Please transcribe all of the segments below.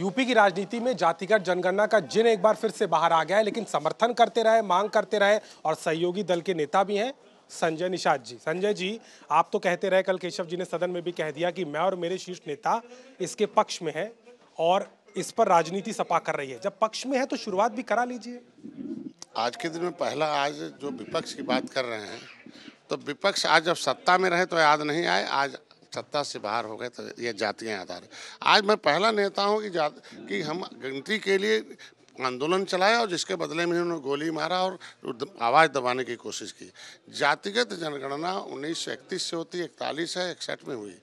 UP की राजनीति में जातिगत जनगणना का जिन एक बार फिर से बाहर आ गया है लेकिन समर्थन करते रहे मांग करते रहे और सहयोगी दल के नेता भी हैं संजय निषाद जी संजय जी आप तो कहते रहे कल केशव जी ने सदन में भी कह दिया कि मैं और मेरे शीर्ष नेता इसके पक्ष में है और इस पर राजनीति सपा कर रही है जब पक्ष में है तो शुरुआत भी करा लीजिए आज के दिन में पहला आज जो विपक्ष की बात कर रहे हैं तो विपक्ष आज जब सत्ता में रहे तो याद नहीं आए आज सत्ता से बाहर हो गए तो ये जातियाँ आधार आज मैं पहला नेता हूँ कि जा कि हम गिनती के लिए आंदोलन चलाया और जिसके बदले में उन्होंने गोली मारा और आवाज़ दबाने की कोशिश की जातिगत जनगणना उन्नीस से होती इकतालीस है इकसठ में हुई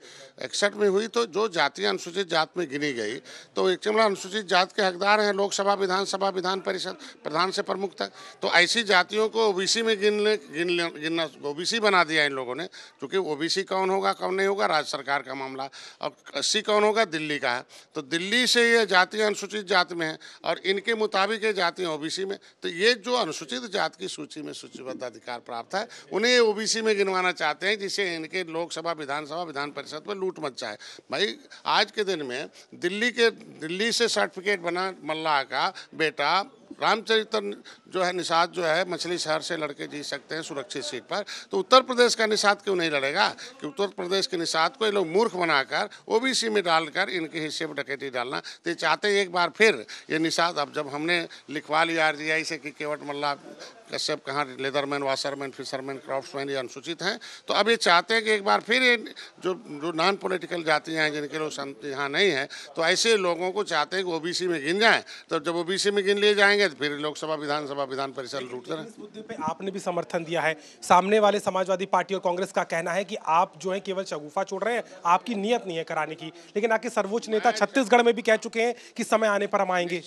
इकसठ में हुई तो जो जातियाँ अनुसूचित जात में गिनी गई तो एक चिमला अनुसूचित जात के हकदार हैं लोकसभा विधानसभा विधान परिषद प्रधान से प्रमुख तक तो ऐसी जातियों को ओ में गिनने गिन गिनना ओ बना दिया इन लोगों ने क्योंकि ओ कौन होगा कौन नहीं होगा राज्य सरकार का मामला और सी कौन होगा दिल्ली का है तो दिल्ली से ये जातियाँ अनुसूचित जात में है और इनके मुताबिक ये जाती हैं ओबीसी में तो ये जो अनुसूचित जाति की सूची में सूचीबद्ध अधिकार प्राप्त है उन्हें ओबीसी में गिनवाना चाहते हैं जिससे इनके लोकसभा विधानसभा विधान परिषद में लूट मच जाए भाई आज के दिन में दिल्ली के दिल्ली से सर्टिफिकेट बना मल्लाह का बेटा रामचरित्र जो है निषाद जो है मछली शहर से लड़के जीत सकते हैं सुरक्षित सीट पर तो उत्तर प्रदेश का निषाद क्यों नहीं लड़ेगा कि उत्तर प्रदेश के निषाद को ये लोग मूर्ख बनाकर ओबीसी में डालकर इनके हिस्से में डकैती डालना तो ये चाहते एक बार फिर ये निषाद अब जब हमने लिखवा लिया आर से कि केवट मल्ला कश्यप कहाँ लेदरमैन वाशरमैन फिशरमैन क्राफ्टमैन ये अनुसूचित हैं तो अब ये चाहते हैं कि एक बार फिर ये जो जो नॉन पॉलिटिकल जातियाँ हैं जिनके लोग यहाँ नहीं हैं तो ऐसे लोगों को चाहते हैं कि ओ में गिन जाएँ तो जब ओ में गिन लिए जाएंगे तो फिर लोकसभा विधानसभा विधान परिषद लूट रहे इस मुद्दे पर आपने भी समर्थन दिया है सामने वाले समाजवादी पार्टी और कांग्रेस का कहना है कि आप जो है केवल शगुफा छोड़ रहे हैं आपकी नीयत नहीं है कराने की लेकिन आपके सर्वोच्च नेता छत्तीसगढ़ में भी कह चुके हैं कि समय आने पर हम आएंगे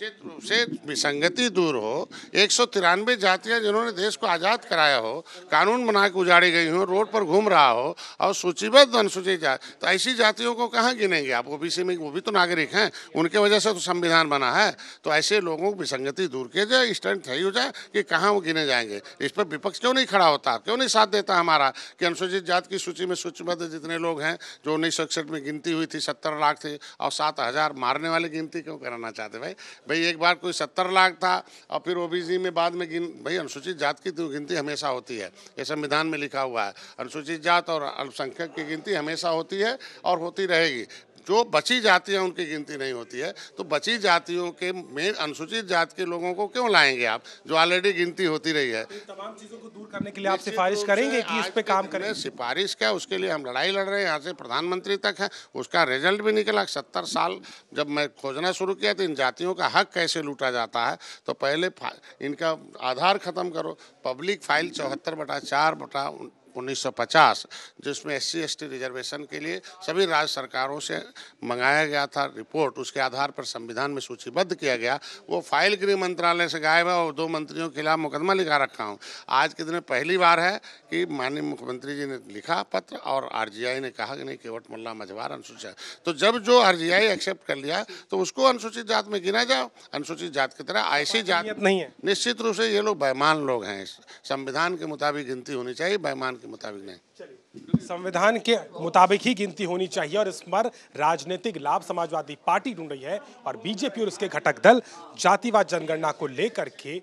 से विसंगति दूर हो एक सौ जातियां जिन्होंने देश को आज़ाद कराया हो कानून बना के उजाड़ी गई हो रोड पर घूम रहा हो और सूचीबद्ध अनुसूचित जाति तो ऐसी जातियों को कहाँ गिनेंगे आप ओबीसी में वो भी तो नागरिक हैं उनके वजह से तो संविधान बना है तो ऐसे लोगों की विसंगति दूर के जाए स्टैंड सही हो जाए कि कहाँ वो गिने जाएंगे इस पर विपक्ष क्यों नहीं खड़ा होता क्यों नहीं साथ देता हमारा कि अनुसूचित जाति की सूची में सूचीबद्ध जितने लोग हैं जो उन्नीस में गिनती हुई थी सत्तर लाख थी और सात हजार मारने वाली गिनती क्यों कराना चाहते भाई भाई एक बार कोई सत्तर लाख था और फिर ओ में बाद में गिन भाई अनुसूचित अनुसूचित जात की तो गिनती हमेशा होती है ये संविधान में लिखा हुआ है अनुसूचित जात और अल्पसंख्यक की गिनती हमेशा होती है और होती रहेगी जो बची जातियाँ उनकी गिनती नहीं होती है तो बची जातियों के में अनुसूचित जाति के लोगों को क्यों लाएंगे आप जो ऑलरेडी गिनती होती रही है तमाम चीज़ों को दूर करने के लिए आप सिफारिश करेंगे कि इस पे काम करें सिफारिश क्या उसके लिए हम लड़ाई लड़ रहे हैं यहाँ से प्रधानमंत्री तक है उसका रिजल्ट भी निकला सत्तर साल जब मैं खोजना शुरू किया तो इन जातियों का हक कैसे लूटा जाता है तो पहले इनका आधार ख़त्म करो पब्लिक फाइल चौहत्तर बटा चार बटा 1950 जिसमें एस सी रिजर्वेशन के लिए सभी राज्य सरकारों से मंगाया गया था रिपोर्ट उसके आधार पर संविधान में सूचीबद्ध किया गया वो फाइल गृह मंत्रालय से गायब है और दो मंत्रियों के खिलाफ मुकदमा लिखा रखा हूँ आज के दिन पहली बार है कि माननीय मुख्यमंत्री जी ने लिखा पत्र और आर ने कहा कि नहीं केवट मुला मझवार अनुसूचित तो जब जो आर एक्सेप्ट कर लिया तो उसको अनुसूचित जात में गिना जाओ अनुसूचित जात की तरह ऐसी जात नहीं है निश्चित रूप से ये लोग बैमान लोग हैं संविधान के मुताबिक गिनती होनी चाहिए बैमान के मुताबिक नहीं संविधान के मुताबिक ही गिनती होनी चाहिए और इस पर राजनीतिक लाभ समाजवादी पार्टी ढूंढ रही है और बीजेपी और उसके घटक दल जातिवाद जनगणना को लेकर के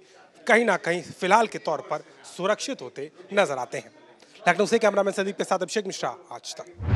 कहीं ना कहीं फिलहाल के तौर पर सुरक्षित होते नजर आते हैं लखनऊ से कैमरामैन संदीप के साथ अभिषेक मिश्रा आज तक